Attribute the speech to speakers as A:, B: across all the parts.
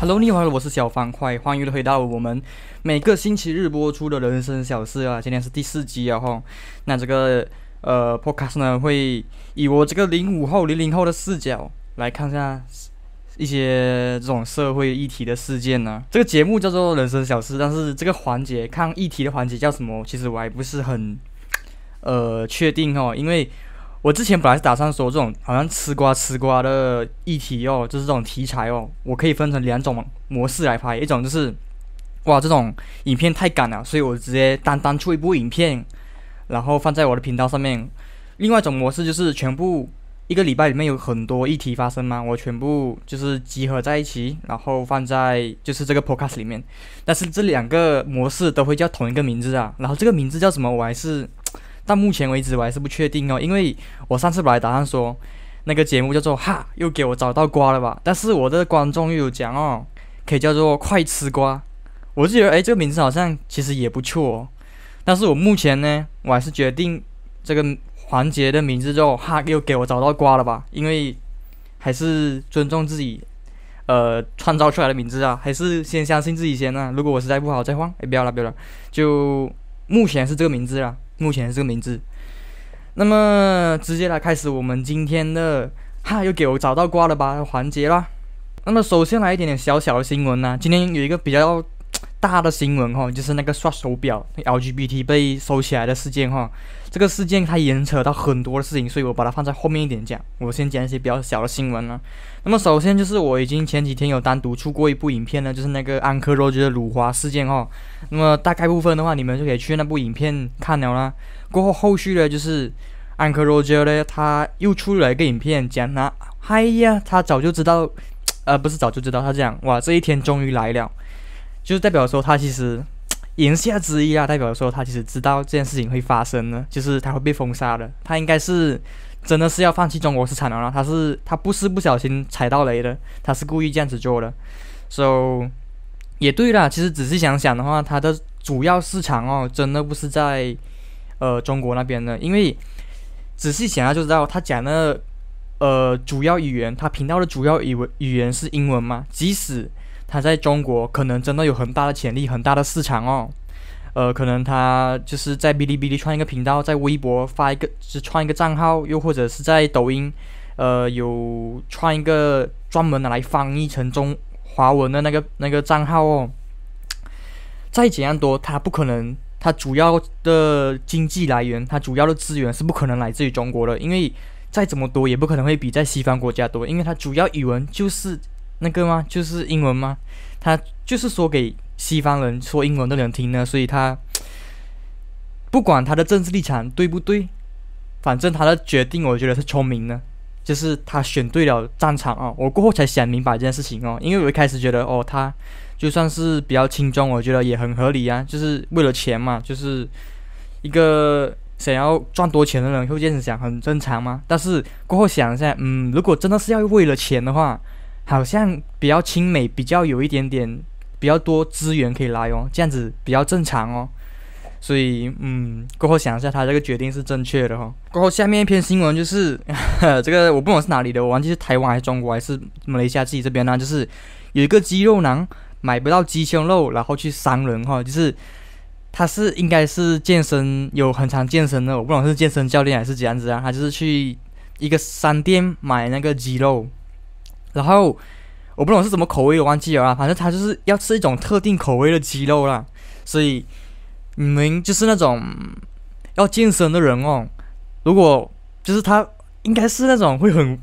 A: Hello，你好，我是小方块，欢迎回到我们每个星期日播出的《人生小事》啊，今天是第四集啊哈，那这个呃 Podcast 呢，会以我这个零五后、零零后的视角来看下一些这种社会议题的事件呢。这个节目叫做《人生小事》，但是这个环节看议题的环节叫什么，其实我还不是很呃确定哦，因为。我之前本来是打算说，这种好像吃瓜吃瓜的议题哦，就是这种题材哦，我可以分成两种模式来拍，一种就是，哇，这种影片太赶了，所以我直接单单出一部影片，然后放在我的频道上面；另外一种模式就是全部一个礼拜里面有很多议题发生嘛，我全部就是集合在一起，然后放在就是这个 podcast 里面。但是这两个模式都会叫同一个名字啊，然后这个名字叫什么，我还是。到目前为止，我还是不确定哦，因为我上次本来打算说那个节目叫做“哈”，又给我找到瓜了吧？但是我的观众又有讲哦，可以叫做“快吃瓜”，我就觉得哎，这个名字好像其实也不错。哦。但是我目前呢，我还是决定这个环节的名字叫“哈”，又给我找到瓜了吧？因为还是尊重自己，呃，创造出来的名字啊，还是先相信自己先呢。如果我实在不好再换，哎，不要了，不要了，就目前是这个名字了。目前这个名字，那么直接来开始我们今天的哈，又给我找到瓜了吧环节啦。那么首先来一点点小小的新闻呢，今天有一个比较大的新闻哈，就是那个刷手表、LGBT 被收起来的事件哈。这个事件它也扯到很多的事情，所以我把它放在后面一点讲。我先讲一些比较小的新闻了。那么首先就是我已经前几天有单独出过一部影片呢，就是那个安克罗杰的辱华事件哦。那么大概部分的话，你们就可以去那部影片看了啦。过后后续呢，就是安克罗杰呢，他又出了一个影片讲他，嗨呀，他早就知道，呃，不是早就知道，他讲哇，这一天终于来了，就是代表说他其实。言下之意啊，代表说他其实知道这件事情会发生呢，就是他会被封杀的。他应该是真的是要放弃中国市场了，他是他不是不小心踩到雷的，他是故意这样子做的。So，也对啦，其实仔细想想的话，他的主要市场哦，真的不是在呃中国那边的，因为仔细想下就知道，他讲的呃主要语言，他频道的主要语文语言是英文嘛，即使。他在中国可能真的有很大的潜力，很大的市场哦。呃，可能他就是在哔哩哔哩创一个频道，在微博发一个，是创一个账号，又或者是在抖音，呃，有创一个专门来翻译成中华文的那个那个账号哦。再怎样多，他不可能，他主要的经济来源，他主要的资源是不可能来自于中国的，因为再怎么多，也不可能会比在西方国家多，因为他主要语文就是。那个吗？就是英文吗？他就是说给西方人、说英文的人听呢，所以他不管他的政治立场对不对，反正他的决定，我觉得是聪明的，就是他选对了战场啊！我过后才想明白这件事情哦。因为我一开始觉得，哦，他就算是比较轻装，我觉得也很合理啊，就是为了钱嘛，就是一个想要赚多钱的人会这样想，很正常嘛。但是过后想一下，嗯，如果真的是要为了钱的话，好像比较亲美，比较有一点点比较多资源可以来哦，这样子比较正常哦。所以，嗯，过后想一下，他这个决定是正确的哈。过后下面一篇新闻就是 这个，我不管是哪里的，我忘记是台湾还是中国还是马来西亚自己这边呢，就是有一个肌肉男买不到鸡胸肉，然后去伤人哈，就是他是应该是健身有很常健身的，我不管是健身教练还是怎样子啊，他就是去一个商店买那个鸡肉。然后，我不懂是什么口味，我忘记了啊。反正他就是要吃一种特定口味的鸡肉啦。所以，你们就是那种要健身的人哦。如果就是他，应该是那种会很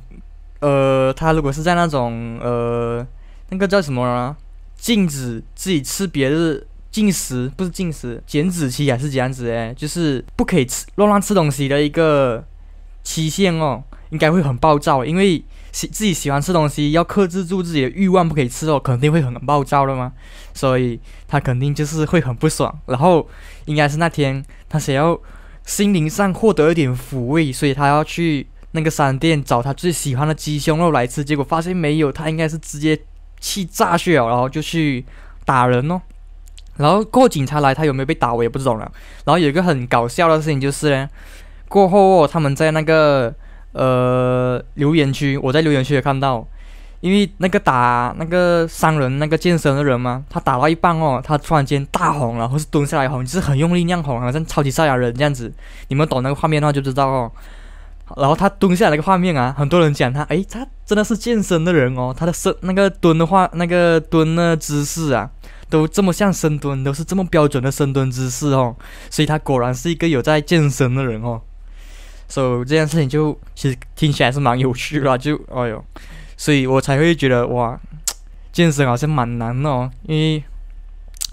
A: 呃，他如果是在那种呃，那个叫什么啊，禁止自己吃别的，禁食不是禁食，减脂期还是怎样子诶，就是不可以吃乱乱吃东西的一个期限哦，应该会很暴躁，因为。喜自己喜欢吃东西，要克制住自己的欲望，不可以吃肉，肯定会很暴躁的嘛。所以他肯定就是会很不爽。然后应该是那天他想要心灵上获得一点抚慰，所以他要去那个商店找他最喜欢的鸡胸肉来吃，结果发现没有，他应该是直接气炸了，然后就去打人哦。然后过警察来，他有没有被打我也不知道了。然后有一个很搞笑的事情就是，呢，过后他们在那个。呃，留言区，我在留言区也看到，因为那个打那个三人那个健身的人嘛，他打到一半哦，他突然间大红了，或是蹲下来红，就是很用力那样红，好像超级赛亚人这样子。你们懂那个画面的话就知道哦。然后他蹲下来个画面啊，很多人讲他，哎，他真的是健身的人哦，他的身那个蹲的话，那个蹲那姿势啊，都这么像深蹲，都是这么标准的深蹲姿势哦，所以他果然是一个有在健身的人哦。所以这件事情就其实听起来是蛮有趣了，就哎呦，所以我才会觉得哇，健身好像蛮难哦，因为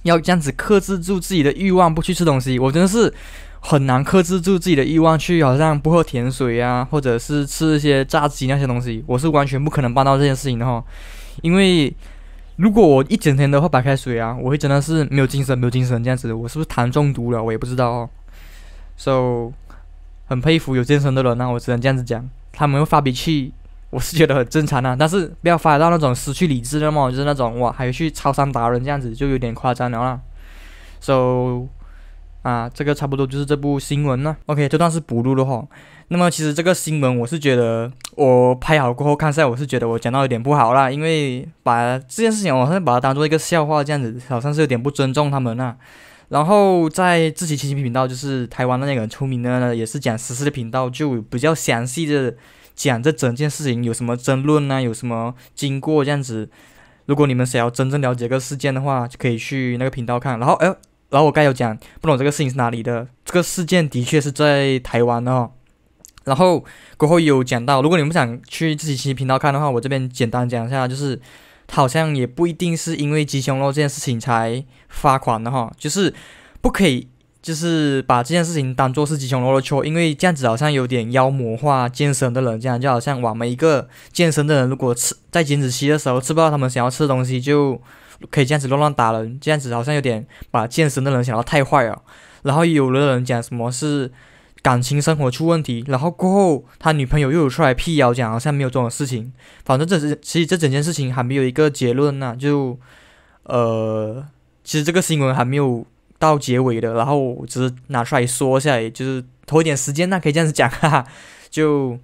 A: 要这样子克制住自己的欲望，不去吃东西，我真的是很难克制住自己的欲望，去好像不喝甜水啊，或者是吃一些炸鸡那些东西，我是完全不可能办到这件事情的哈，因为如果我一整天都喝白开水啊，我会真的是没有精神，没有精神这样子，我是不是糖中毒了？我也不知道，so 哦。。很佩服有健身的人，那我只能这样子讲，他们会发脾气，我是觉得很正常啊，但是不要发到那种失去理智的嘛，就是那种哇，还有去超山达人这样子就有点夸张了。啦。so，啊，这个差不多就是这部新闻了。OK，就算是补录的话，那么其实这个新闻我是觉得，我拍好过后看下，我是觉得我讲到有点不好啦，因为把这件事情，我好像把它当做一个笑话这样子，好像是有点不尊重他们啊。然后在自己亲戚频道，就是台湾的那个出名的，也是讲实事的频道，就比较详细的讲这整件事情有什么争论呢？有什么经过这样子。如果你们想要真正了解这个事件的话，就可以去那个频道看。然后，哎，然后我刚有讲，不懂这个事情是哪里的，这个事件的确是在台湾哦。然后过后有讲到，如果你们想去自己亲戚频道看的话，我这边简单讲一下，就是。他好像也不一定是因为鸡胸肉这件事情才罚款的哈，就是不可以就是把这件事情当做是鸡胸肉的错，因为这样子好像有点妖魔化健身的人，这样就好像我们一个健身的人如果吃在减脂期的时候吃不到他们想要吃的东西，就可以这样子乱乱打人，这样子好像有点把健身的人想到太坏了，然后有的人讲什么是。感情生活出问题，然后过后他女朋友又有出来辟谣，讲好像没有这种事情。反正这是，其实这整件事情还没有一个结论呢，就，呃，其实这个新闻还没有到结尾的。然后我只是拿出来说一下，也就是拖一点时间，那可以这样子讲，哈哈，就，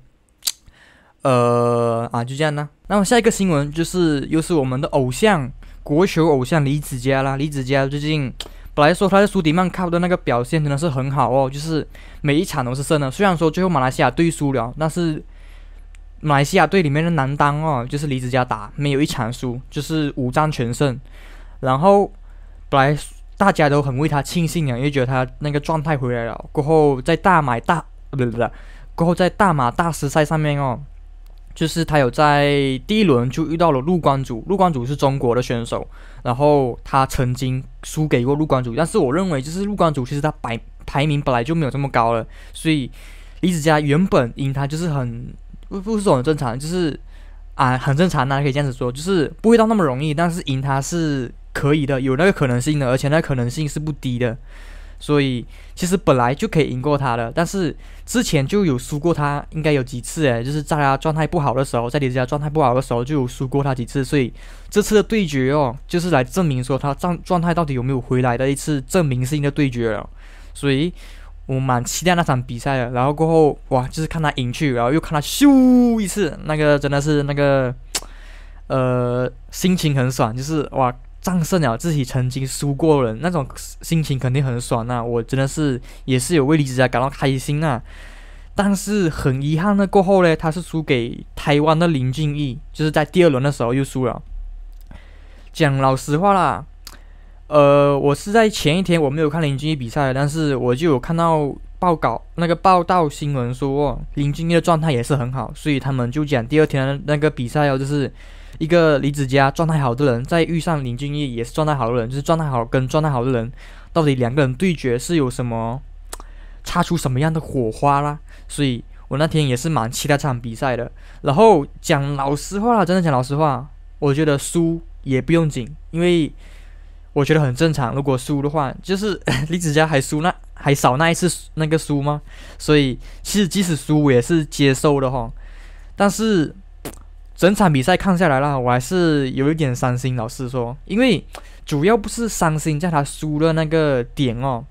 A: 呃，啊，就这样呢。那么下一个新闻就是，又是我们的偶像，国球偶像李子嘉啦。李子嘉最近。本来说，他在苏迪曼靠的那个表现真的是很好哦，就是每一场都是胜的。虽然说最后马来西亚队输了，但是马来西亚队里面的男单哦，就是李子嘉打没有一场输，就是五战全胜。然后本来大家都很为他庆幸啊，因为觉得他那个状态回来了。过后在大马大不对不对，过后在大马大师赛上面哦。就是他有在第一轮就遇到了陆光祖，陆光祖是中国的选手，然后他曾经输给过陆光祖，但是我认为就是陆光祖其实他排排名本来就没有这么高了，所以李子嘉原本赢他就是很不不是说很正常，就是啊很正常啊可以这样子说，就是不会到那么容易，但是赢他是可以的，有那个可能性的，而且那个可能性是不低的。所以其实本来就可以赢过他的，但是之前就有输过他，应该有几次诶，就是在他状态不好的时候，在子家状态不好的时候就有输过他几次。所以这次的对决哦，就是来证明说他状状态到底有没有回来的一次证明性的对决了。所以，我蛮期待那场比赛的。然后过后哇，就是看他赢去，然后又看他咻一次，那个真的是那个，呃，心情很爽，就是哇。战胜了自己曾经输过人那种心情肯定很爽，那我真的是也是有为李子嘉感到开心啊。但是很遗憾的过后呢，他是输给台湾的林俊逸，就是在第二轮的时候又输了。讲老实话啦，呃，我是在前一天我没有看林俊逸比赛，但是我就有看到报告那个报道新闻说林俊逸的状态也是很好，所以他们就讲第二天那个比赛哦，就是。一个李子佳状态好的人，再遇上林俊逸也是状态好的人，就是状态好跟状态好的人，到底两个人对决是有什么 擦出什么样的火花啦？所以我那天也是蛮期待这场比赛的。然后讲老实话真的讲老实话，我觉得输也不用紧，因为我觉得很正常。如果输的话，就是李子佳还输那还少那一次那个输吗？所以其实即使输也是接受的哈。但是。整场比赛看下来啦，我还是有一点伤心。老实说，因为主要不是伤心在他输了那个点哦。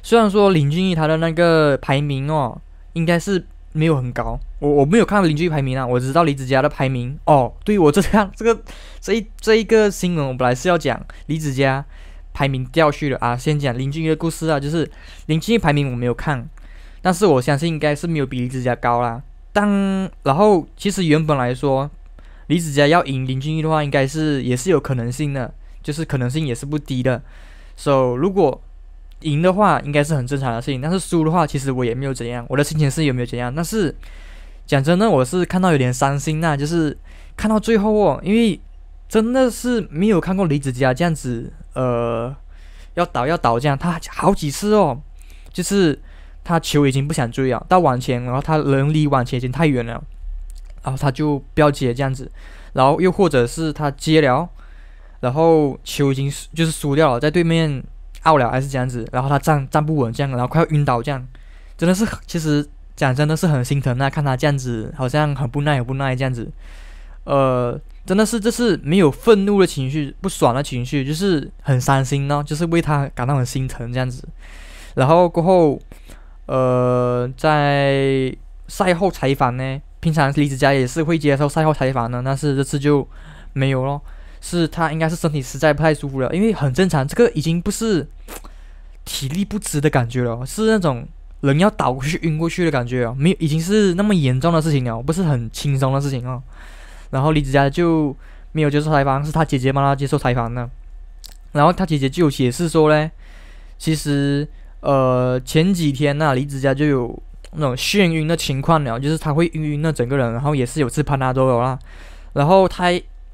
A: 虽然说林俊逸他的那个排名哦，应该是没有很高。我我没有看林俊逸排名啊，我知道李子嘉的排名哦。对于我这看 这个这一这一个新闻，我本来是要讲李子嘉排名掉序了啊。先讲林俊逸的故事啊，就是林俊逸排名我没有看，但是我相信应该是没有比李子嘉高啦。当然后，其实原本来说，李子嘉要赢林俊逸的话，应该是也是有可能性的，就是可能性也是不低的。So 如果赢的话，应该是很正常的事情。但是输的话，其实我也没有怎样，我的心情是有没有怎样。但是讲真的，我是看到有点伤心呐，就是看到最后哦，因为真的是没有看过李子嘉这样子，呃，要倒要倒这样，他好几次哦，就是。他球已经不想追了，到网前，然后他人离网前已经太远了，然后他就不要接这样子，然后又或者是他接了，然后球已经就是输掉了，在对面奥了还是这样子，然后他站站不稳这样，然后快要晕倒这样，真的是其实讲真的是很心疼那看他这样子好像很不耐很不耐这样子，呃，真的是这是没有愤怒的情绪，不爽的情绪，就是很伤心呢，就是为他感到很心疼这样子，然后过后。呃，在赛后采访呢，平常李子嘉也是会接受赛后采访的，但是这次就没有了，是他应该是身体实在不太舒服了，因为很正常，这个已经不是体力不支的感觉了，是那种人要倒过去晕过去的感觉啊。没有已经是那么严重的事情了，不是很轻松的事情啊。然后李子嘉就没有接受采访，是他姐姐帮他接受采访的。然后他姐姐就解释说嘞，其实。呃，前几天那李子佳就有那种眩晕的情况了，就是他会晕晕那整个人，然后也是有次潘达都有啦。然后他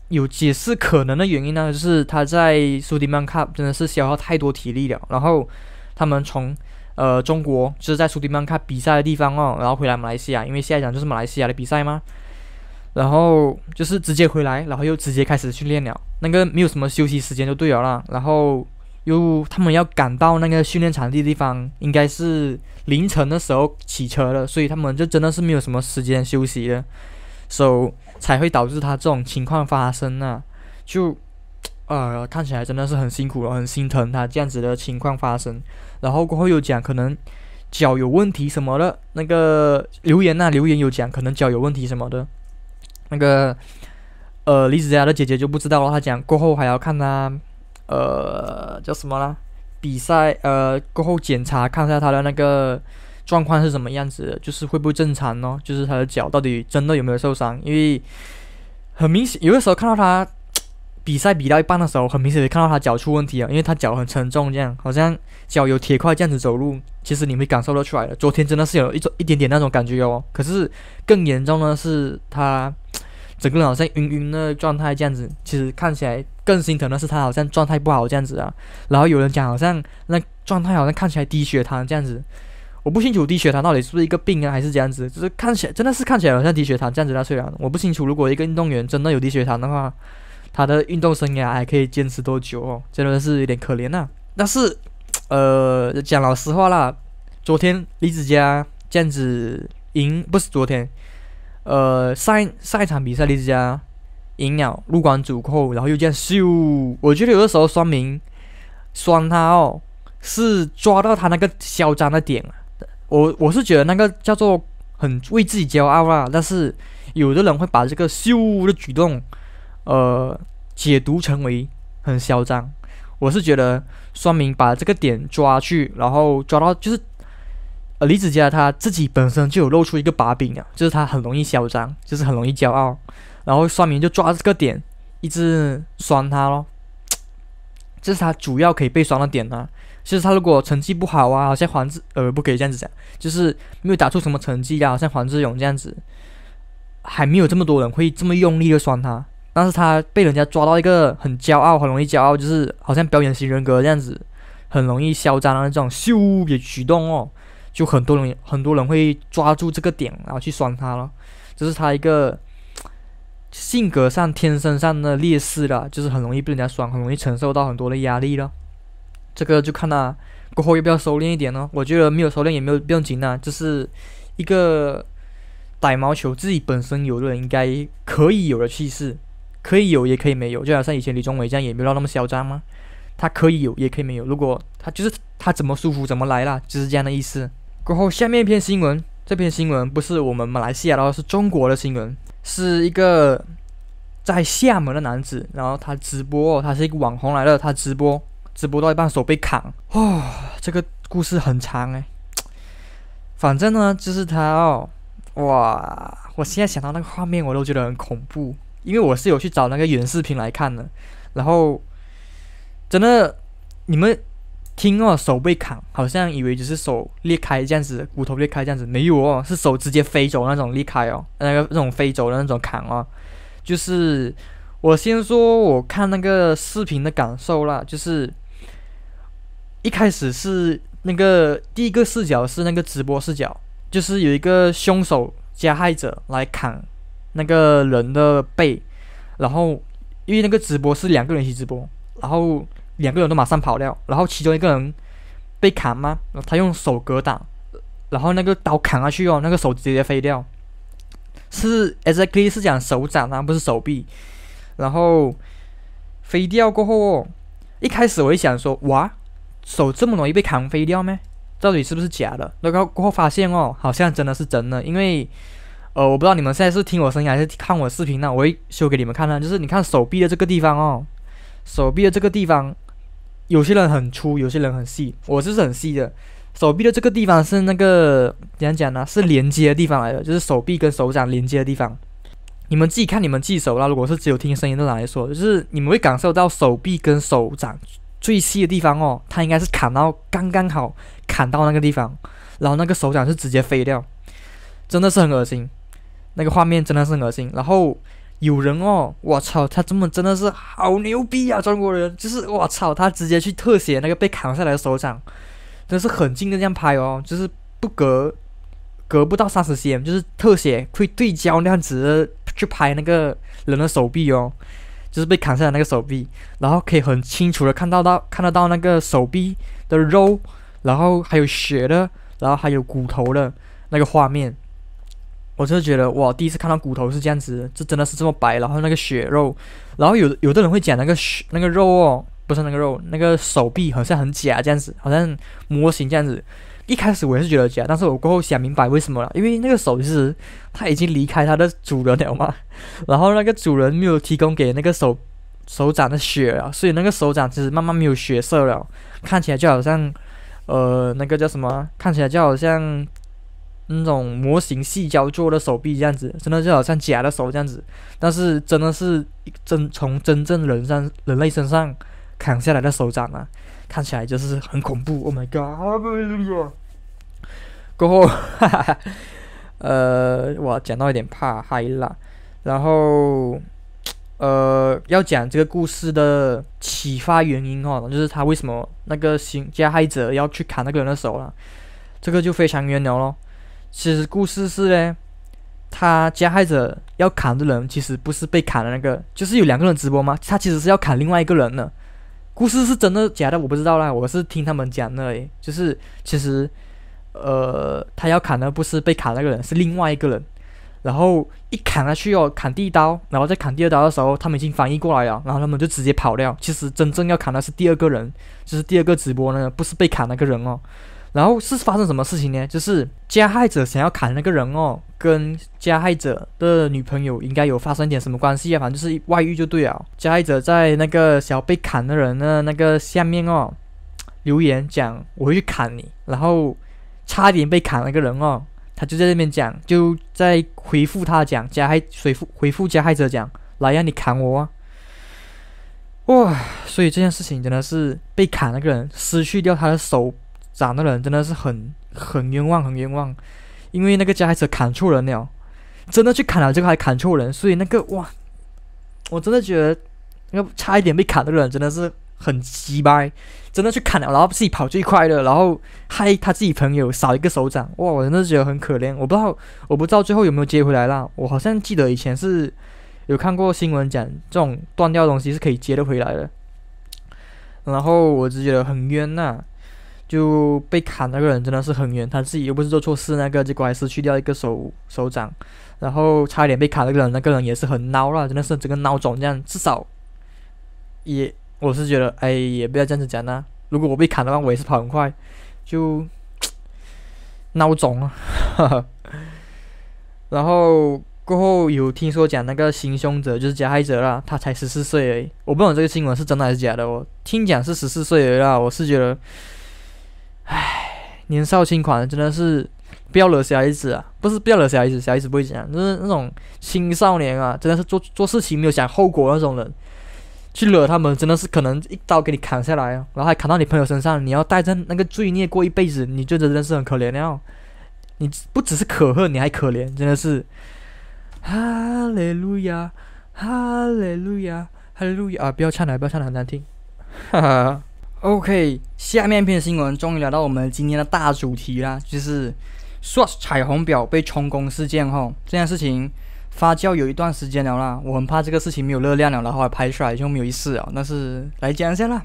A: 有解释可能的原因呢，就是他在苏迪曼卡真的是消耗太多体力了。然后他们从呃中国就是在苏迪曼卡比赛的地方哦，然后回来马来西亚，因为下一场就是马来西亚的比赛嘛。然后就是直接回来，然后又直接开始训练了，那个没有什么休息时间就对了啦。然后。又，他们要赶到那个训练场地地方，应该是凌晨的时候骑车了，所以他们就真的是没有什么时间休息的，所以才会导致他这种情况发生呢。就，呃，看起来真的是很辛苦了，很心疼他这样子的情况发生。然后过后又讲可能脚有问题什么的，那个留言呐留言有讲可能脚有问题什么的，那个，呃，李子嘉的姐姐就不知道了，她讲过后还要看呐。呃，叫什么啦？比赛呃过后检查，看一下他的那个状况是什么样子，就是会不会正常呢？就是他的脚到底真的有没有受伤？因为很明显，有的时候看到他比赛比到一半的时候，很明显的看到他脚出问题啊，因为他脚很沉重，这样好像脚有铁块这样子走路。其实你会感受得出来的，昨天真的是有一种一点点那种感觉哦。可是更严重的是他整个人好像晕晕的状态这样子，其实看起来。更心疼的是他好像状态不好这样子啊，然后有人讲好像那状态好像看起来低血糖这样子，我不清楚低血糖到底是不是一个病啊还是这样子，就是看起来真的是看起来好像低血糖这样子。虽然我不清楚如果一个运动员真的有低血糖的话，他的运动生涯还可以坚持多久哦，真的是有点可怜呐。但是，呃，讲老实话啦，昨天李子佳这样子赢不是昨天，呃，上上一场比赛李子佳赢鸟入关主控，然后又这样咻。我觉得有的时候双明双他哦，是抓到他那个嚣张的点我我是觉得那个叫做很为自己骄傲啊，但是有的人会把这个咻的举动，呃，解读成为很嚣张。我是觉得双明把这个点抓去，然后抓到就是呃，李子嘉他自己本身就有露出一个把柄啊，就是他很容易嚣张，就是很容易骄傲。然后双明就抓这个点，一直双他咯。这是他主要可以被双的点呢。其实他如果成绩不好啊，像黄志呃不可以这样子讲，就是没有打出什么成绩啊，像黄志勇这样子，还没有这么多人会这么用力的双他。但是他被人家抓到一个很骄傲，很容易骄傲，就是好像表演型人格这样子，很容易嚣张的那种羞的举动哦，就很多人很多人会抓住这个点，然后去双他了。这是他一个。性格上天生上的劣势了，就是很容易被人家爽，很容易承受到很多的压力了。这个就看他过后要不要收敛一点呢？我觉得没有收敛也没有不用紧呢，就是一个打毛球自己本身有的人应该可以有的气势，可以有也可以没有。就好像以前李宗伟这样也没有那么嚣张吗？他可以有也可以没有。如果他就是他怎么舒服怎么来啦，就是这样的意思。过后下面一篇新闻，这篇新闻不是我们马来西亚的，是中国的新闻。是一个在厦门的男子，然后他直播，他是一个网红来了，他直播直播到一半手被砍，哦，这个故事很长哎，反正呢就是他哦，哇，我现在想到那个画面我都觉得很恐怖，因为我是有去找那个原视频来看的，然后真的你们。听哦，手被砍，好像以为就是手裂开这样子，骨头裂开这样子，没有哦，是手直接飞走那种裂开哦，那个那种飞走的那种砍哦，就是我先说我看那个视频的感受啦，就是一开始是那个第一个视角是那个直播视角，就是有一个凶手加害者来砍那个人的背，然后因为那个直播是两个人一起直播，然后。两个人都马上跑掉，然后其中一个人被砍吗？他用手格挡，然后那个刀砍下去哦，那个手直接飞掉。是 exactly 是讲手掌啊，不是手臂。然后飞掉过后一开始我一想说哇，手这么容易被砍飞掉咩？到底是不是假的？那个过后发现哦，好像真的是真的，因为呃，我不知道你们现在是听我声音还是看我视频呢，我会修给你们看呢。就是你看手臂的这个地方哦。手臂的这个地方，有些人很粗，有些人很细。我就是很细的。手臂的这个地方是那个怎样讲呢？是连接的地方来的，就是手臂跟手掌连接的地方。你们自己看你们自己手啦。如果是只有听声音的来说，就是你们会感受到手臂跟手掌最细的地方哦，它应该是砍到刚刚好，砍到那个地方，然后那个手掌是直接飞掉，真的是很恶心，那个画面真的是恶心。然后。有人哦，我操，他这么真的是好牛逼啊！中国人就是我操，他直接去特写那个被砍下来的手掌，真是很近的这样拍哦，就是不隔隔不到三十 cm，就是特写会对焦那样子去拍那个人的手臂哦，就是被砍下来那个手臂，然后可以很清楚的看到到看得到那个手臂的肉，然后还有血的，然后还有骨头的那个画面。我就觉得哇，第一次看到骨头是这样子，就真的是这么白。然后那个血肉，然后有有的人会讲那个血那个肉哦，不是那个肉，那个手臂好像很假这样子，好像模型这样子。一开始我也是觉得假，但是我过后想明白为什么了，因为那个手其实它已经离开它的主人了嘛，然后那个主人没有提供给那个手手掌的血啊，所以那个手掌其实慢慢没有血色了，看起来就好像呃那个叫什么，看起来就好像。那种模型、细胶做的手臂，这样子真的就好像假的手这样子，但是真的是真从真正人上人类身上砍下来的手掌啊，看起来就是很恐怖。Oh my god！过后，哈哈，呃，我讲到一点怕嗨啦。然后，呃，要讲这个故事的启发原因哦，就是他为什么那个行加害者要去砍那个人的手了，这个就非常冤了咯。其实故事是呢，他加害者要砍的人其实不是被砍的那个，就是有两个人直播吗？他其实是要砍另外一个人的。故事是真的假的，我不知道啦，我是听他们讲的，就是其实，呃，他要砍的不是被砍那个人，是另外一个人。然后一砍下去要砍第一刀，然后再砍第二刀的时候，他们已经反应过来了，然后他们就直接跑掉。其实真正要砍的是第二个人，就是第二个直播呢，不是被砍那个人哦。然后是发生什么事情呢？就是加害者想要砍那个人哦，跟加害者的女朋友应该有发生点什么关系啊？反正就是外遇就对了。加害者在那个想要被砍的人的那个下面哦，留言讲我会去砍你，然后差点被砍了。那个人哦，他就在那边讲，就在回复他讲加害回复回复加害者讲，来让你砍我哇！所以这件事情真的是被砍那个人失去掉他的手。斩的人真的是很很冤枉，很冤枉，因为那个加害者砍错人了，真的去砍了，这还砍错人，所以那个哇，我真的觉得那个差一点被砍的人真的是很鸡掰，真的去砍了，然后自己跑最快了，然后害他自己朋友少一个手掌，哇，我真的觉得很可怜。我不知道，我不知道最后有没有接回来啦，我好像记得以前是有看过新闻讲，这种断掉东西是可以接得回来的。然后我只觉得很冤啊。就被砍那个人真的是很冤，他自己又不是做错事，那个结果还是去掉一个手手掌，然后差一点被砍那个人，那个人也是很孬了，真的是整个孬种这样。至少，也我是觉得，哎，也不要这样子讲啦。如果我被砍的话，我也是跑很快，就 孬种。然后过后有听说讲那个行凶者就是加害者啦，他才十四岁而已。我不懂这个新闻是真的还是假的，我听讲是十四岁了，我是觉得。唉，年少轻狂真的是不要惹小孩子啊！不是不要惹小孩子，小孩子不会这样，就是那种青少年啊，真的是做做事情没有想后果那种人，去惹他们真的是可能一刀给你砍下来，然后还砍到你朋友身上，你要带着那个罪孽过一辈子，你真的真是很可怜。然后你不只是可恨，你还可怜，真的是。哈利路亚，哈利路亚，哈利路亚，啊！不要唱了，不要唱了，很难听，哈哈。OK，下面一篇新闻终于来到我们今天的大主题啦，就是 Strach 彩虹表被充公事件吼，这件事情发酵有一段时间了啦，我很怕这个事情没有热量了，然后拍出来就没有意思了。但是来讲一下啦，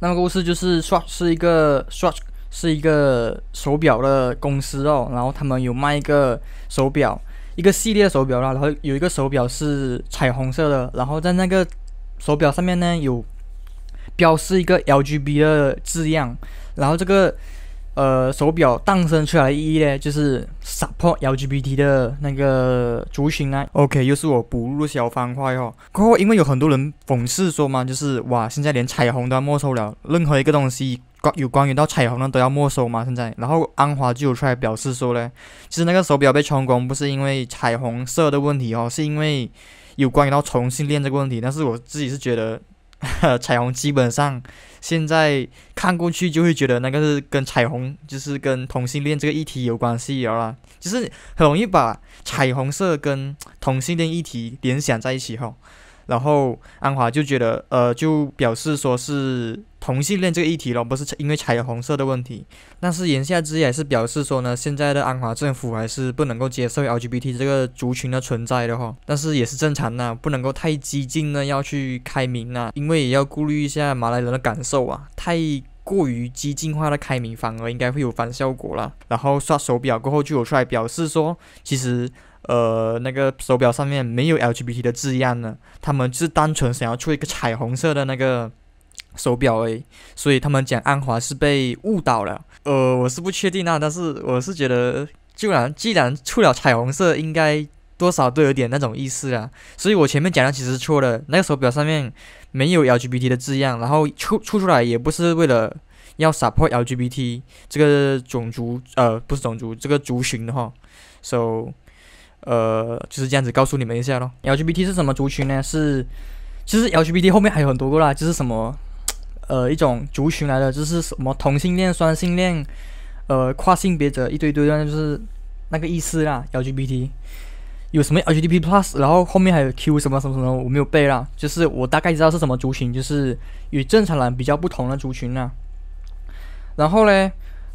A: 那么故事就是 s c h 是一个 Strach 是一个手表的公司哦，然后他们有卖一个手表，一个系列手表啦，然后有一个手表是彩虹色的，然后在那个手表上面呢有。表示一个 L G B 的字样，然后这个呃手表诞生出来的意义呢，就是 support L G B T 的那个族群呢。O K 又是我补入小方块哦。过后因为有很多人讽刺说嘛，就是哇现在连彩虹都要没收了，任何一个东西关有关于到彩虹呢都要没收嘛现在。然后安华就有出来表示说嘞，其实那个手表被充公不是因为彩虹色的问题哦，是因为有关于到同性恋这个问题。但是我自己是觉得。彩虹基本上，现在看过去就会觉得那个是跟彩虹，就是跟同性恋这个议题有关系，有啦，就是很容易把彩虹色跟同性恋议题联想在一起吼。然后安华就觉得，呃，就表示说是同性恋这个议题咯，不是因为彩虹色的问题，但是言下之意也是表示说呢，现在的安华政府还是不能够接受 LGBT 这个族群的存在的哈，但是也是正常的，不能够太激进呢，要去开明啊，因为也要顾虑一下马来人的感受啊，太过于激进化的开明反而应该会有反效果了。然后刷手表过后就有出来表示说，其实。呃，那个手表上面没有 LGBT 的字样呢。他们是单纯想要出一个彩虹色的那个手表而已。所以他们讲安华是被误导了。呃，我是不确定那，但是我是觉得，既然既然出了彩虹色，应该多少都有点那种意思啊。所以我前面讲的其实错了。那个手表上面没有 LGBT 的字样，然后出出出来也不是为了要打破 LGBT 这个种族，呃，不是种族，这个族群的话 So 呃，就是这样子告诉你们一下咯。LGBT 是什么族群呢？是其实 LGBT 后面还有很多个啦，就是什么呃一种族群来的，就是什么同性恋、双性恋、呃跨性别者一堆堆，那就是那个意思啦。LGBT 有什么 LGBT plus，然后后面还有 Q 什么什么什么，我没有背啦，就是我大概知道是什么族群，就是与正常人比较不同的族群啦。然后嘞，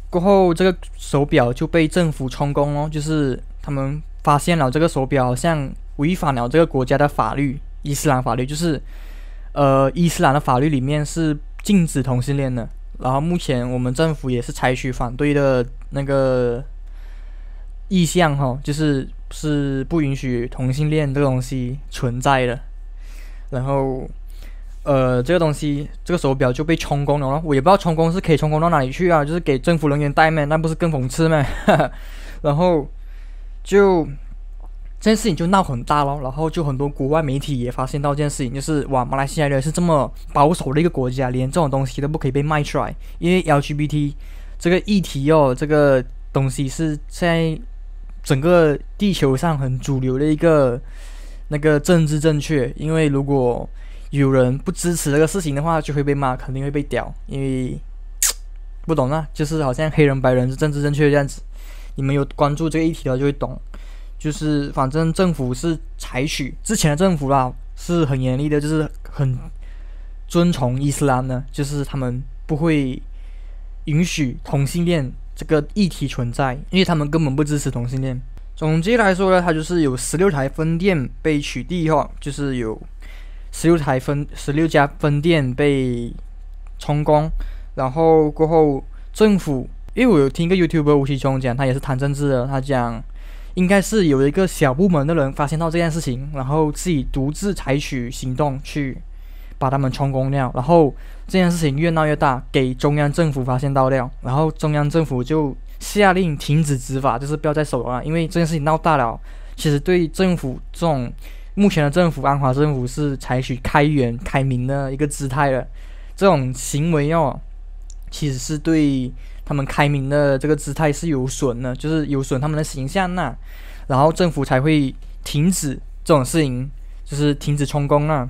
A: 过后这个手表就被政府充公哦，就是他们。发现了这个手表，好像违反了这个国家的法律，伊斯兰法律就是，呃，伊斯兰的法律里面是禁止同性恋的。然后目前我们政府也是采取反对的那个意向，哈，就是是不允许同性恋这个东西存在的。然后，呃，这个东西，这个手表就被充公了。我也不知道充公是可以充公到哪里去啊，就是给政府人员戴面，那不是更讽刺吗？然后。就这件事情就闹很大咯，然后就很多国外媒体也发现到这件事情，就是哇，马来西亚人是这么保守的一个国家，连这种东西都不可以被卖出来，因为 LGBT 这个议题哦，这个东西是在整个地球上很主流的一个那个政治正确，因为如果有人不支持这个事情的话，就会被骂，肯定会被屌，因为 不懂啊，就是好像黑人白人是政治正确的样子。你们有关注这个议题的就会懂，就是反正政府是采取之前的政府啦，是很严厉的，就是很遵从伊斯兰的，就是他们不会允许同性恋这个议题存在，因为他们根本不支持同性恋。总结来说呢，它就是有十六台分店被取缔后，就是有十六台分十六家分店被充公，然后过后政府。因为我有听一个 YouTube 吴奇隆讲，他也是谈政治的。他讲，应该是有一个小部门的人发现到这件事情，然后自己独自采取行动去把他们充公掉，然后这件事情越闹越大，给中央政府发现到了，然后中央政府就下令停止执法，就是不要再守了。因为这件事情闹大了，其实对政府这种目前的政府安华政府是采取开源开明的一个姿态了。这种行为哦，其实是对。他们开明的这个姿态是有损的，就是有损他们的形象呐，然后政府才会停止这种事情，就是停止充公了。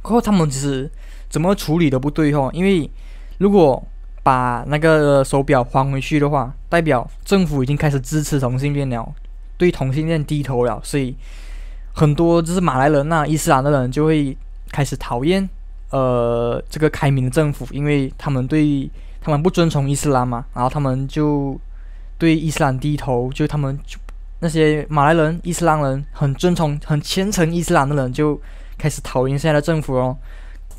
A: 过后他们其实怎么处理都不对哦，因为如果把那个手表还回去的话，代表政府已经开始支持同性恋了，对同性恋低头了，所以很多就是马来人呐、伊斯兰的人就会开始讨厌呃这个开明的政府，因为他们对。他们不遵从伊斯兰嘛，然后他们就对伊斯兰低头，就他们就那些马来人、伊斯兰人很遵从、很虔诚伊斯兰的人就开始讨厌现在的政府哦。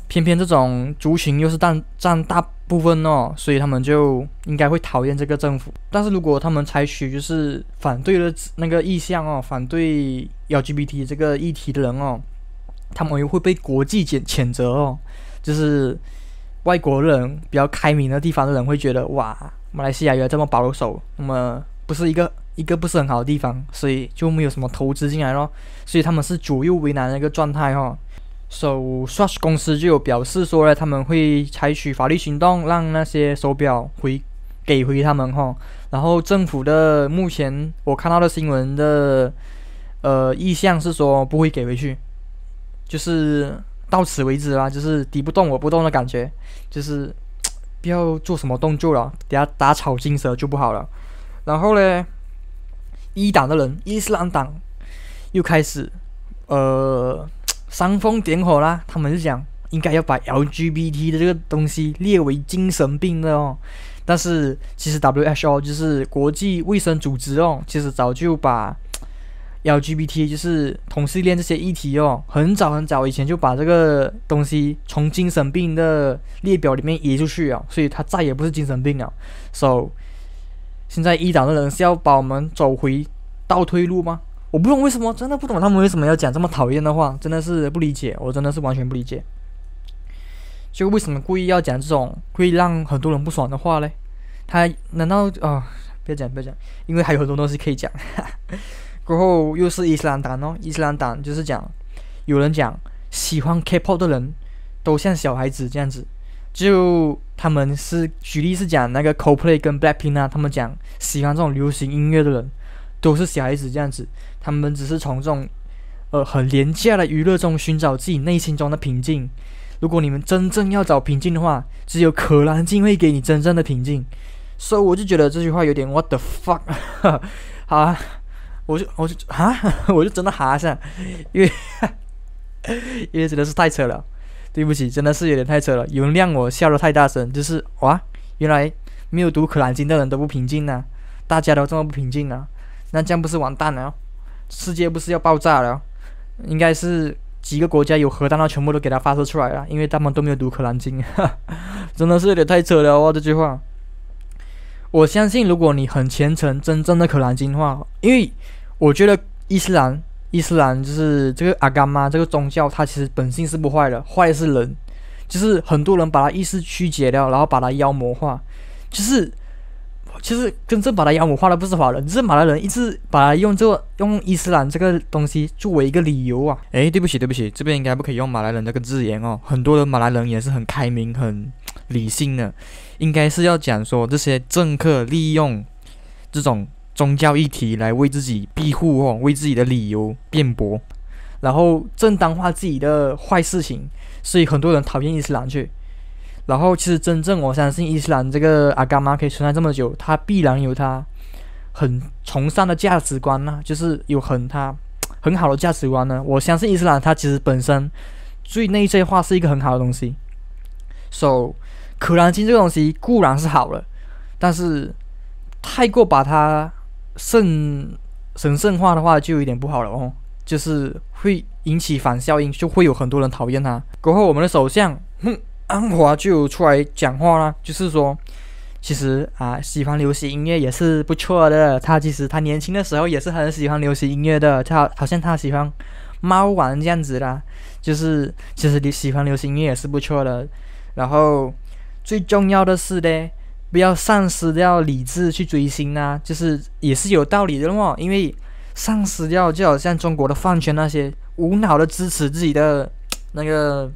A: 偏偏这种族群又是占占大部分哦，所以他们就应该会讨厌这个政府。但是如果他们采取就是反对的那个意向哦，反对 LGBT 这个议题的人哦，他们又会被国际谴谴责哦，就是。外国人比较开明的地方的人会觉得哇，马来西亚原来这么保守，那么不是一个一个不是很好的地方，所以就没有什么投资进来咯。所以他们是左右为难的一个状态哈。SoS h 公司就有表示说呢，他们会采取法律行动，让那些手表回给回他们哈。然后政府的目前我看到的新闻的呃意向是说不会给回去，就是。到此为止啦，就是敌不动我不动的感觉，就是不要做什么动作了，等下打草惊蛇就不好了。然后嘞，一党的人，伊斯兰党又开始呃煽风点火啦，他们就讲应该要把 LGBT 的这个东西列为精神病的哦，但是其实 WHO 就是国际卫生组织哦，其实早就把。LGBT 就是同性恋这些议题哦，很早很早以前就把这个东西从精神病的列表里面移出去啊，所以它再也不是精神病了。So，现在伊党的人是要把我们走回倒退路吗？我不懂为什么，真的不懂他们为什么要讲这么讨厌的话，真的是不理解，我真的是完全不理解。就为什么故意要讲这种会让很多人不爽的话嘞？他难道啊？不要讲，不要讲，因为还有很多东西可以讲。过后又是伊斯兰党哦，伊斯兰党就是讲，有人讲喜欢 K-pop 的人都像小孩子这样子，就他们是举例是讲那个 Coldplay 跟 Blackpink 啊，他们讲喜欢这种流行音乐的人都是小孩子这样子，他们只是从这种呃很廉价的娱乐中寻找自己内心中的平静。如果你们真正要找平静的话，只有可兰经会给你真正的平静。所以我就觉得这句话有点 What the fuck，啊。我就我就哈，我就真的哈一下，因为 因为真的是太扯了，对不起，真的是有点太扯了。原谅我笑的太大声，就是哇，原来没有读可兰经的人都不平静呢，大家都这么不平静呢，那这样不是完蛋了，世界不是要爆炸了？应该是几个国家有核弹了，全部都给他发射出来了，因为他们都没有读可兰经，真的是有点太扯了哦。这句话，我相信如果你很虔诚，真正的可兰经的话，因为。我觉得伊斯兰，伊斯兰就是这个阿伽妈这个宗教，它其实本性是不坏的，坏的是人，就是很多人把它意思曲解掉，然后把它妖魔化，就是，其实跟正把它妖魔化的不是华人，是马来人一直把它用这个用伊斯兰这个东西作为一个理由啊。哎，对不起对不起，这边应该不可以用马来人这个字眼哦，很多的马来人也是很开明很理性的，应该是要讲说这些政客利用这种。宗教议题来为自己庇护哦，为自己的理由辩驳，然后正当化自己的坏事情，所以很多人讨厌伊斯兰去。然后，其实真正我相信伊斯兰这个阿伽玛可以存在这么久，它必然有它很崇尚的价值观呢，就是有很它很好的价值观呢。我相信伊斯兰它其实本身最内在化是一个很好的东西。So，可燃性这个东西固然是好了，但是太过把它。圣神圣化的话就有点不好了哦，就是会引起反效应，就会有很多人讨厌他。过后，我们的首相，哼，安华就出来讲话啦，就是说，其实啊，喜欢流行音乐也是不错的。他其实他年轻的时候也是很喜欢流行音乐的，他好像他喜欢猫王这样子啦，就是其实你喜欢流行音乐也是不错的。然后，最重要的是呢。不要丧失掉理智去追星呐，就是也是有道理的嘛。因为丧失掉就好像中国的饭圈那些无脑的支持自己的那个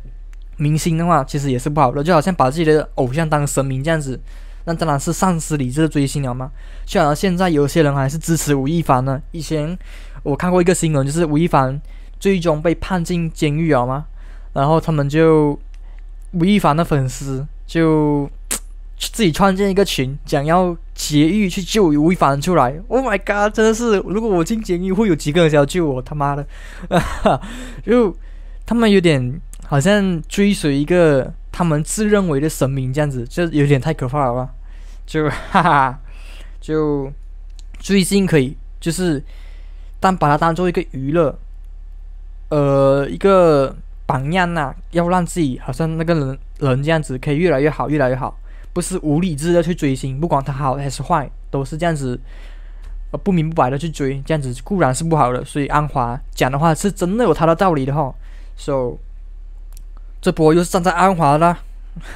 A: 明星的话，其实也是不好的。就好像把自己的偶像当神明这样子，那当然是丧失理智追星了嘛。就好像现在有些人还是支持吴亦凡呢。以前我看过一个新闻，就是吴亦凡最终被判进监狱了嘛，然后他们就吴亦凡的粉丝就。自己创建一个群，想要劫狱去救吴亦凡出来。Oh my god！真的是，如果我进监狱会有几个人想要救我？他妈的，就他们有点好像追随一个他们自认为的神明这样子，就有点太可怕了吧？就哈哈，就最近可以就是，但把它当做一个娱乐，呃，一个榜样呐，要让自己好像那个人人这样子可以越来越好，越来越好。不是无理智的去追星，不管他好还是坏，都是这样子，呃，不明不白的去追，这样子固然是不好的。所以安华讲的话是真的有他的道理的哈。So，这波又是站在安华啦，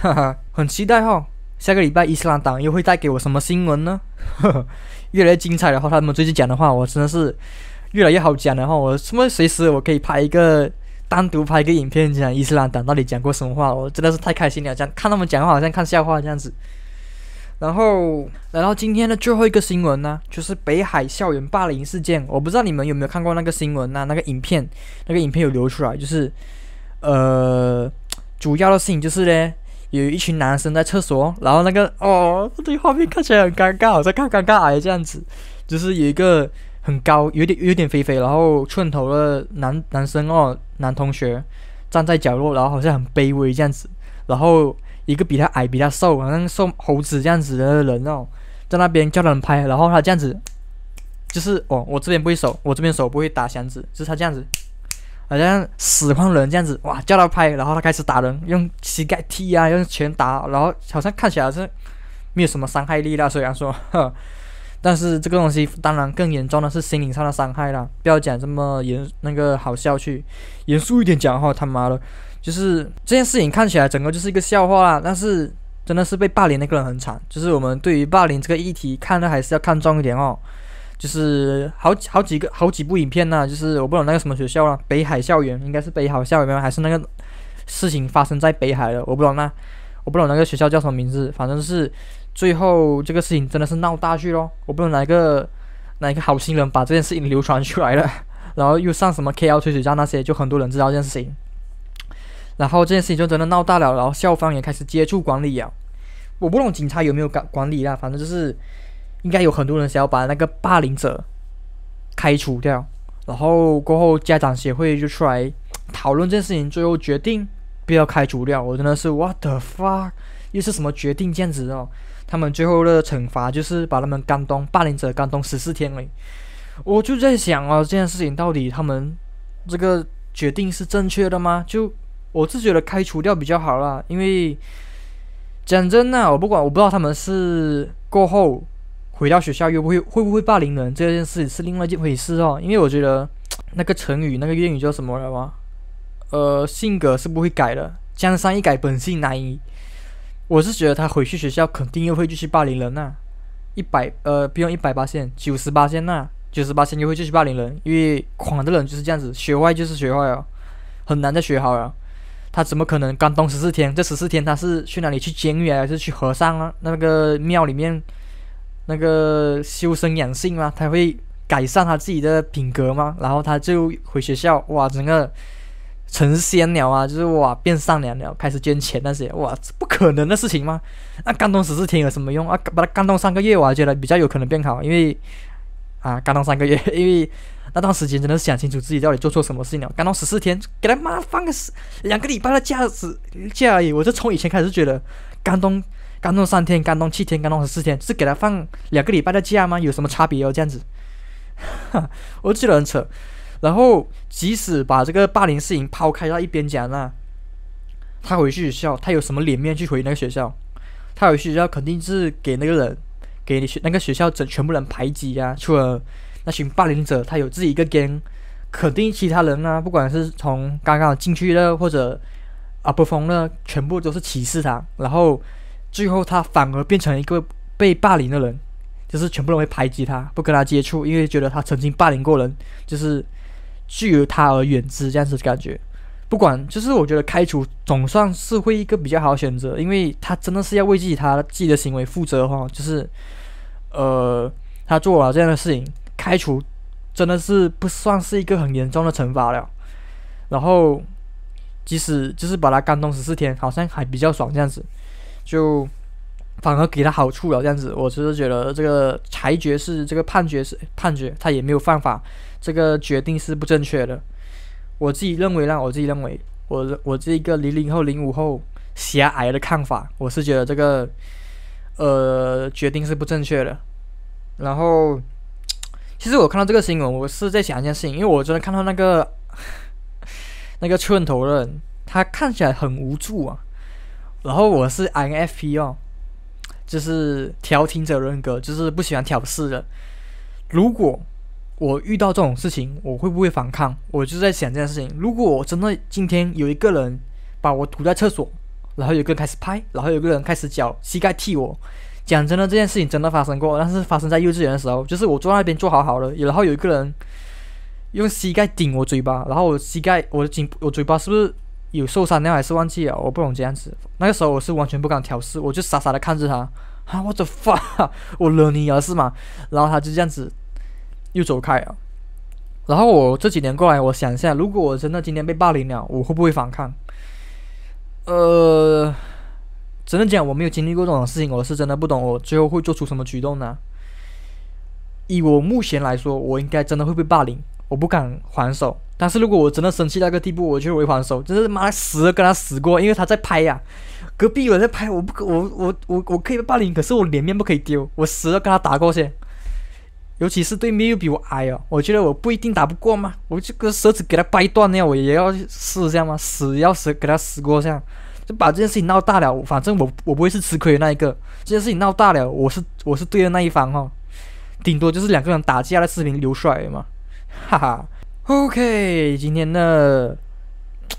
A: 哈哈，很期待哈。下个礼拜伊斯兰党又会带给我什么新闻呢？越来越精彩的话，他们最近讲的话，我真的是越来越好讲的话，我什么随时我可以拍一个。单独拍一个影片讲伊斯兰党到底讲过什么话，我真的是太开心了，这样看他们讲话好像看笑话这样子。然后，然后今天的最后一个新闻呢，就是北海校园霸凌事件。我不知道你们有没有看过那个新闻呢？那个影片，那个影片有流出来，就是呃，主要的事情就是呢，有一群男生在厕所，然后那个哦，这画面看起来很尴尬，我在看尴尬癌这样子，就是有一个。很高，有点有点肥肥，然后寸头的男男生哦，男同学，站在角落，然后好像很卑微这样子，然后一个比他矮比他瘦，好像瘦猴子这样子的人哦，在那边叫他们拍，然后他这样子，就是哦，我这边不会手，我这边手不会打响指，就是他这样子，好像使唤人这样子，哇，叫他拍，然后他开始打人，用膝盖踢啊，用拳打，然后好像看起来是没有什么伤害力的，虽然说。但是这个东西当然更严重的是心灵上的伤害啦，不要讲这么严那个好笑去，严肃一点讲的话，他妈的，就是这件事情看起来整个就是一个笑话啦，但是真的是被霸凌那个人很惨，就是我们对于霸凌这个议题看的还是要看重一点哦，就是好几好几个好几部影片呢，就是我不知道那个什么学校了，北海校园应该是北海校园还是那个事情发生在北海的，我不知道那我不知道那个学校叫什么名字，反正是。最后这个事情真的是闹大剧咯，我不道哪个哪个好心人把这件事情流传出来了，然后又上什么 K L 推水站那些，就很多人知道这件事情。然后这件事情就真的闹大了，然后校方也开始接触管理啊。我不懂警察有没有管管理啦，反正就是应该有很多人想要把那个霸凌者开除掉。然后过后家长协会就出来讨论这件事情，最后决定不要开除掉。我真的是 what the fuck，又是什么决定这样子哦？他们最后的惩罚就是把他们干东霸凌者干东十四天嘞，我就在想啊，这件事情到底他们这个决定是正确的吗？就我是觉得开除掉比较好啦，因为讲真呐，我不管，我不知道他们是过后回到学校又不会会不会霸凌人，这件事是另外一回事哦。因为我觉得那个成语那个谚语叫什么了吗？呃，性格是不会改的，江山易改，本性难移。我是觉得他回去学校肯定又会继续霸凌人呐，一百呃不用一百八线，九十八线那九十八线又会继续霸凌人，因为狂的人就是这样子，学坏就是学坏哦，很难再学好了。他怎么可能刚东十四天？这十四天他是去哪里去监狱啊？还是去和尚啊？那个庙里面那个修身养性吗？他会改善他自己的品格吗？然后他就回学校哇，整个。成仙鸟啊，就是哇变善良鸟，开始捐钱那些哇，不可能的事情吗？那干东十四天有什么用啊？把它干冬三个月，我还觉得比较有可能变好，因为啊，干冬三个月，因为那段时间真的想清楚自己到底做错什么事情了。干冬十四天，给他妈放个两两个礼拜的假，子假而已。我就从以前开始觉得，干东干东三天，干东七天，干东十四天，是给他放两个礼拜的假吗？有什么差别哦？这样子，我记觉得很扯。然后，即使把这个霸凌事情抛开到一边讲那他回去学校，他有什么脸面去回那个学校？他回去学校肯定是给那个人、给学那个学校整全部人排挤啊！除了那群霸凌者，他有自己一个 gen，肯定其他人啊，不管是从刚刚进去的或者啊不疯了，全部都是歧视他。然后最后他反而变成一个被霸凌的人，就是全部人会排挤他，不跟他接触，因为觉得他曾经霸凌过人，就是。拒他而远之这样子感觉，不管就是我觉得开除总算是会一个比较好选择，因为他真的是要为自己他自己的行为负责哈，就是呃他做了这样的事情，开除真的是不算是一个很严重的惩罚了。然后即使就是把他干东十四天，好像还比较爽这样子，就反而给他好处了这样子。我只是觉得这个裁决是这个判决是判决他也没有犯法。这个决定是不正确的，我自己认为啦，我自己认为，我我这个零零后、零五后狭隘的看法，我是觉得这个，呃，决定是不正确的。然后，其实我看到这个新闻，我是在想一件事情，因为我真的看到那个 那个寸头的人，他看起来很无助啊。然后我是 i n f p 哦，就是调停者人格，就是不喜欢挑事的。如果我遇到这种事情，我会不会反抗？我就在想这件事情。如果我真的今天有一个人把我堵在厕所，然后有个人开始拍，然后有个人开始脚膝盖踢我，讲真的，这件事情真的发生过，但是发生在幼稚园的时候，就是我坐那边坐好好的，然后有一个人用膝盖顶我嘴巴，然后我膝盖我的颈我嘴巴是不是有受伤？那还是忘记了，我不懂这样子。那个时候我是完全不敢挑事，我就傻傻的看着他。啊，what the fuck？我惹你了是吗？然后他就这样子。又走开了，然后我这几年过来，我想一下，如果我真的今天被霸凌了，我会不会反抗？呃，真的讲，我没有经历过这种事情，我是真的不懂，我最后会做出什么举动呢？以我目前来说，我应该真的会被霸凌，我不敢还手。但是如果我真的生气那个地步，我就会还手，真是妈死了跟他死过，因为他在拍呀，隔壁有人拍，我不，我我我我可以霸凌，可是我脸面不可以丢，我死了跟他打过去。尤其是对面又比我矮哦，我觉得我不一定打不过吗？我这个手指给他掰断那样，我也要去试一下吗？死要死给他死过这样，就把这件事情闹大了。反正我我不会是吃亏的那一个，这件事情闹大了，我是我是对的那一方哦，顶多就是两个人打架的视频流出来嘛，哈哈。OK，今天呢，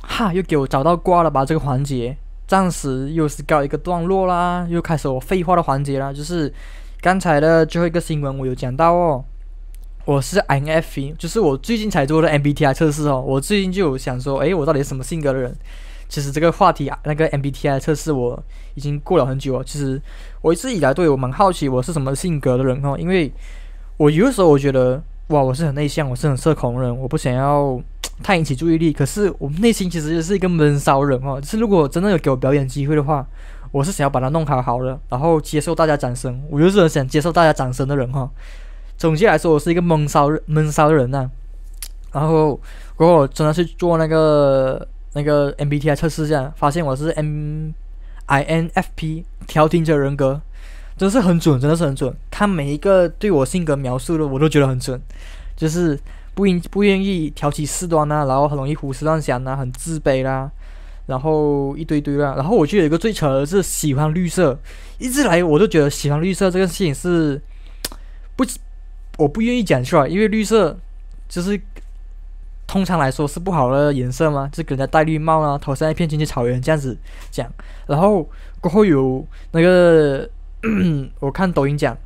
A: 哈，又给我找到挂了吧？这个环节暂时又是告一个段落啦，又开始我废话的环节啦，就是。刚才的最后一个新闻我有讲到哦，我是 INF，就是我最近才做的 MBTI 测试哦。我最近就想说，哎，我到底是什么性格的人？其实这个话题啊，那个 MBTI 测试我已经过了很久了。其实我一直以来对我蛮好奇，我是什么性格的人哦，因为我有的时候我觉得，哇，我是很内向，我是很社恐的人，我不想要 太引起注意力。可是我内心其实就是一个闷骚人哦，就是如果真的有给我表演机会的话。我是想要把它弄好好的，然后接受大家掌声。我就是很想接受大家掌声的人哈。总结来说，我是一个闷骚闷骚的人啊。然后，如果我真的去做那个那个 MBTI 测试一下，发现我是 INFP，调停者人格，真的是很准，真的是很准。他每一个对我性格描述的，我都觉得很准。就是不不不愿意挑起事端啊，然后很容易胡思乱想啊，很自卑啦。然后一堆堆乱，然后我就有一个最扯的是喜欢绿色，一直来我都觉得喜欢绿色这个事情是不，我不愿意讲出来，因为绿色就是通常来说是不好的颜色嘛，就给人家戴绿帽啊，头上一片青青草原这样子讲。然后过后有那个 我看抖音讲，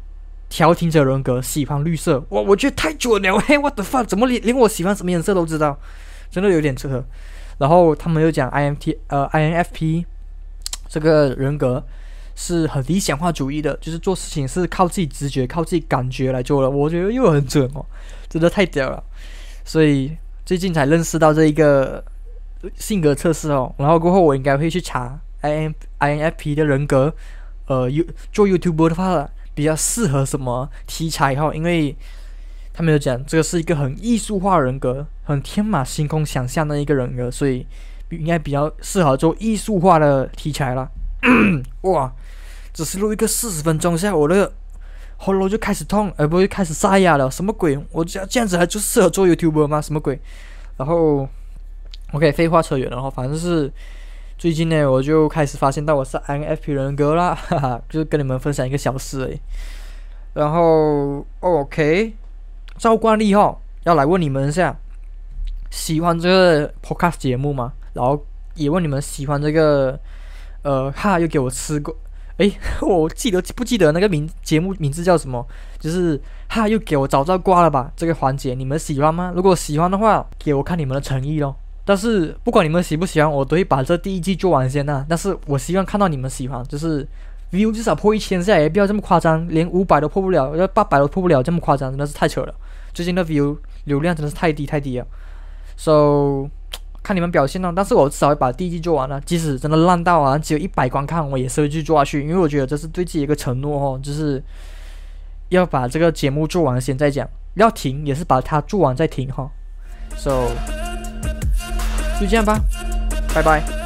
A: 调停者人格喜欢绿色，哇，我觉得太绝了，嘿，我的发怎么连连我喜欢什么颜色都知道，真的有点扯。然后他们又讲 I M T 呃 I N F P，这个人格是很理想化主义的，就是做事情是靠自己直觉、靠自己感觉来做的。我觉得又很准哦，真的太屌了。所以最近才认识到这一个性格测试哦。然后过后我应该会去查 I I N F P 的人格，呃，做 YouTube 的话比较适合什么题材？哈，因为。他们有讲，这个是一个很艺术化人格，很天马行空想象的一个人格，所以应该比较适合做艺术化的题材啦。哇，只是录一个四十分钟，现下我的喉咙就开始痛，而不是开始沙哑了，什么鬼？我这样这样子还就适合做 YouTube 吗？什么鬼？然后 OK，废话扯远了后反正是最近呢，我就开始发现到我是 n f p 人格啦，哈哈，就是跟你们分享一个小事哎。然后 OK。照惯例哈，要来问你们一下，喜欢这个 podcast 节目吗？然后也问你们喜欢这个，呃，哈，又给我吃过，诶，我记得不记得那个名节目名字叫什么？就是哈，又给我早到道挂了吧。这个环节你们喜欢吗？如果喜欢的话，给我看你们的诚意咯。但是不管你们喜不喜欢，我都会把这第一季做完先呐。但是我希望看到你们喜欢，就是。view 至少破一千下，也不要这么夸张，连五百都破不了，要八百都破不了，这么夸张，真的是太扯了。最近的 view 流量真的是太低太低了。So，看你们表现了，但是我至少要把第一季做完了，即使真的烂到啊只有一百观看，我也是会去做下去，因为我觉得这是对自己一个承诺哦，就是要把这个节目做完先再讲，要停也是把它做完再停哈。So，就这样吧，拜拜。